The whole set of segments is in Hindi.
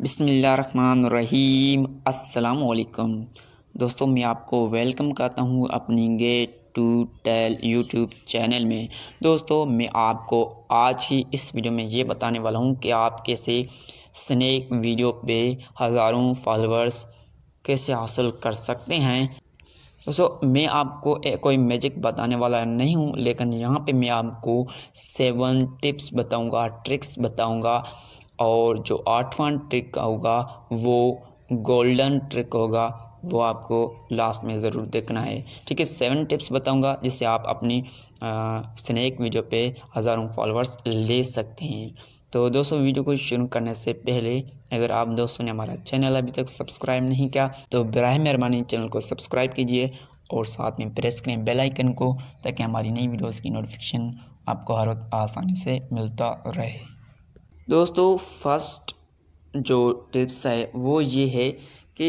बिसमीम् अल्लाम दोस्तों मैं आपको वेलकम करता हूँ अपनी get to tell YouTube channel में दोस्तों मैं आपको आज ही इस वीडियो में ये बताने वाला हूँ कि आप कैसे स्नैक वीडियो पे हज़ारों फॉलोअर्स कैसे हासिल कर सकते हैं दोस्तों मैं आपको कोई मैजिक बताने वाला नहीं हूँ लेकिन यहाँ पे मैं आपको सेवन टिप्स बताऊँगा ट्रिक्स बताऊँगा और जो आठवां ट्रिक होगा वो गोल्डन ट्रिक होगा वो आपको लास्ट में ज़रूर देखना है ठीक है सेवन टिप्स बताऊंगा जिससे आप अपनी स्नैक वीडियो पे हज़ारों फॉलोअर्स ले सकते हैं तो दोस्तों वीडियो को शुरू करने से पहले अगर आप दोस्तों ने हमारा चैनल अभी तक सब्सक्राइब नहीं किया तो बर मेहरबानी चैनल को सब्सक्राइब कीजिए और साथ में प्रेस करें बेल आइकन को ताकि हमारी नई वीडियोस की नोटिफिकेशन आपको हर वक्त आसानी से मिलता रहे दोस्तों फर्स्ट जो टिप्स है वो ये है कि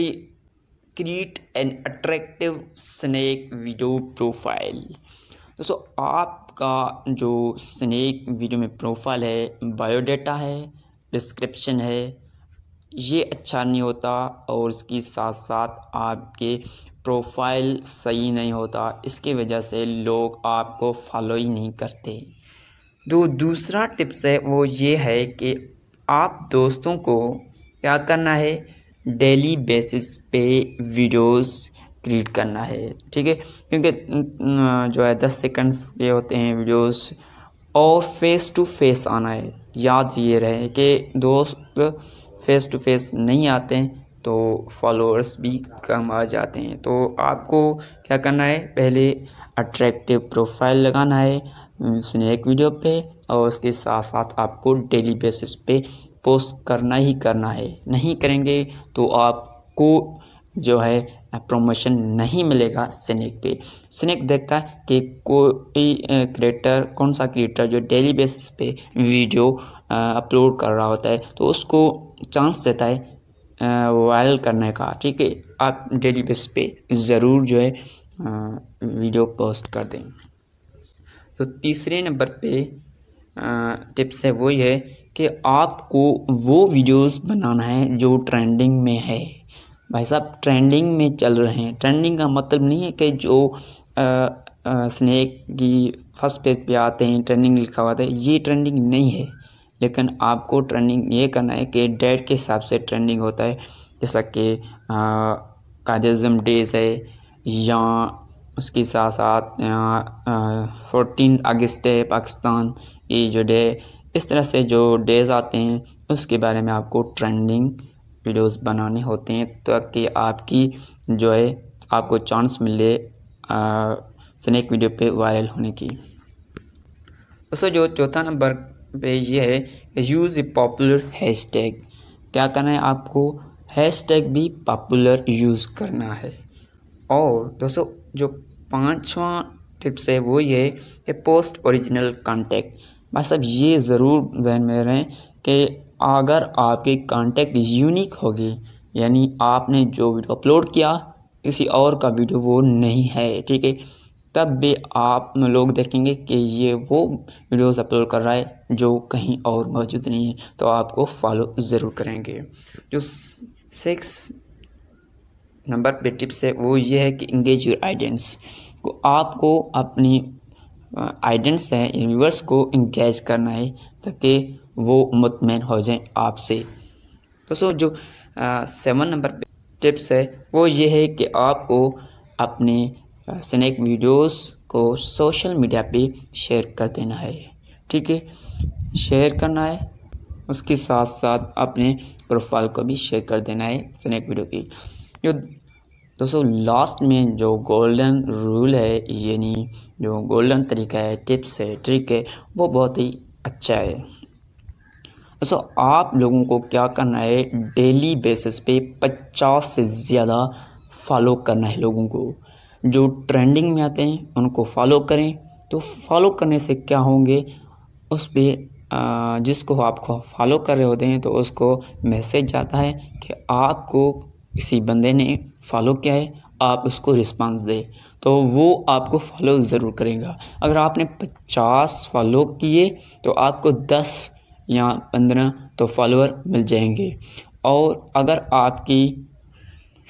create an attractive snack video profile दोस्तों आपका जो स्नैक वीडियो में प्रोफाइल है बायोडाटा है डिस्क्रिप्शन है ये अच्छा नहीं होता और इसके साथ साथ आपके प्रोफाइल सही नहीं होता इसकी वजह से लोग आपको फॉलो ही नहीं करते तो दूसरा टिप्स है वो ये है कि आप दोस्तों को क्या करना है डेली बेसिस पे वीडियोस क्रिएट करना है ठीक है क्योंकि जो है दस सेकंड्स के होते हैं वीडियोस और फेस टू फेस आना है याद ये रहे कि दोस्त फेस टू फेस नहीं आते हैं तो फॉलोअर्स भी कम आ जाते हैं तो आपको क्या करना है पहले अट्रैक्टिव प्रोफाइल लगाना है स्नेक वीडियो पे और उसके साथ साथ आपको डेली बेसिस पे पोस्ट करना ही करना है नहीं करेंगे तो आपको जो है प्रमोशन नहीं मिलेगा स्नैक पे स्नैक देखता है कि कोई क्रिएटर कौन सा क्रिएटर जो डेली बेसिस पे वीडियो अपलोड कर रहा होता है तो उसको चांस देता है वायरल करने का ठीक है आप डेली बेसिस पे ज़रूर जो है वीडियो पोस्ट कर दें तो तीसरे नंबर पे टिप्स है वो ये कि आपको वो वीडियोस बनाना है जो ट्रेंडिंग में है भाई साहब ट्रेंडिंग में चल रहे हैं ट्रेंडिंग का मतलब नहीं है कि जो स्नेक स्नैक की फर्स्ट पेज पे आते हैं ट्रेंडिंग लिखा हुआ है ये ट्रेंडिंग नहीं है लेकिन आपको ट्रेंडिंग ये करना है कि डेट के हिसाब से ट्रेंडिंग होता है जैसा कि काजम डेज है या उसके साथ साथ फोर्टीन अगस्त है पाकिस्तान ये जो डे इस तरह से जो डेज़ आते हैं उसके बारे में आपको ट्रेंडिंग वीडियोस बनाने होते हैं ताकि आपकी जो है आपको चांस मिले स्नैक वीडियो पे वायरल होने की दोस्तों जो चौथा नंबर पे ये है यूज़ ए पॉपुलर हैश क्या करना है आपको हैश भी पॉपुलर यूज़ करना है और दोस्तों जो पांचवा टिप्स है वो ये कि पोस्ट ओरिजिनल कांटेक्ट बस अब ये ज़रूर जहन में रहें कि अगर आपकी कांटेक्ट यूनिक होगी यानी आपने जो वीडियो अपलोड किया किसी और का वीडियो वो नहीं है ठीक है तब भी आप लोग देखेंगे कि ये वो वीडियोस अपलोड कर रहा है जो कहीं और मौजूद नहीं है तो आपको फॉलो ज़रूर करेंगे जो सिक्स नंबर पे टिप्स है वो ये है कि इंगेज योर आइडेंट्स को आपको अपनी आइडेंट्स हैं यूनिवर्स को इंगेज करना है ताकि वो मुतमैन हो जाएं आपसे दोस्तों जो सेवन नंबर पे टिप्स है वो ये है कि आपको अपने स्नैक वीडियोस को सोशल मीडिया पे शेयर कर देना है ठीक है शेयर करना है उसके साथ साथ अपने प्रोफाइल को भी शेयर कर देना है स्नैक वीडियो की जो दोस्तों लास्ट में जो गोल्डन रूल है यानी जो गोल्डन तरीका है टिप्स है ट्रिक है वो बहुत ही अच्छा है दोस्तों आप लोगों को क्या करना है डेली बेसिस पे 50 से ज़्यादा फॉलो करना है लोगों को जो ट्रेंडिंग में आते हैं उनको फॉलो करें तो फॉलो करने से क्या होंगे उस पर जिसको आपको फॉलो कर रहे होते हैं तो उसको मैसेज जाता है कि आपको किसी बंदे ने फॉलो किया है आप उसको रिस्पांस दे तो वो आपको फॉलो ज़रूर करेगा अगर आपने 50 फॉलो किए तो आपको 10 या 15 तो फॉलोअर मिल जाएंगे और अगर आपकी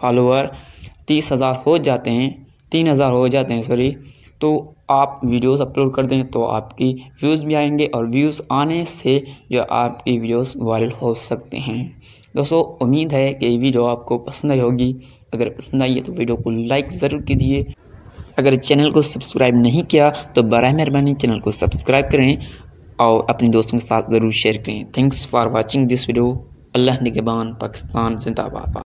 फॉलोअर तीस हज़ार हो जाते हैं तीन हज़ार हो जाते हैं सॉरी तो आप वीडियोस अपलोड कर दें तो आपकी व्यूज़ भी आएंगे और व्यूज़ आने से जो आपकी वीडियोस वायरल हो सकते हैं दोस्तों उम्मीद है कि ये वीडियो आपको पसंद आई होगी अगर पसंद आई है तो वीडियो को लाइक ज़रूर कीजिए अगर चैनल को सब्सक्राइब नहीं किया तो बर मेहरबानी चैनल को सब्सक्राइब करें और अपने दोस्तों के साथ ज़रूर शेयर करें thanks for watching this video अल्लाह निगबान पाकिस्तान जिंदाबाद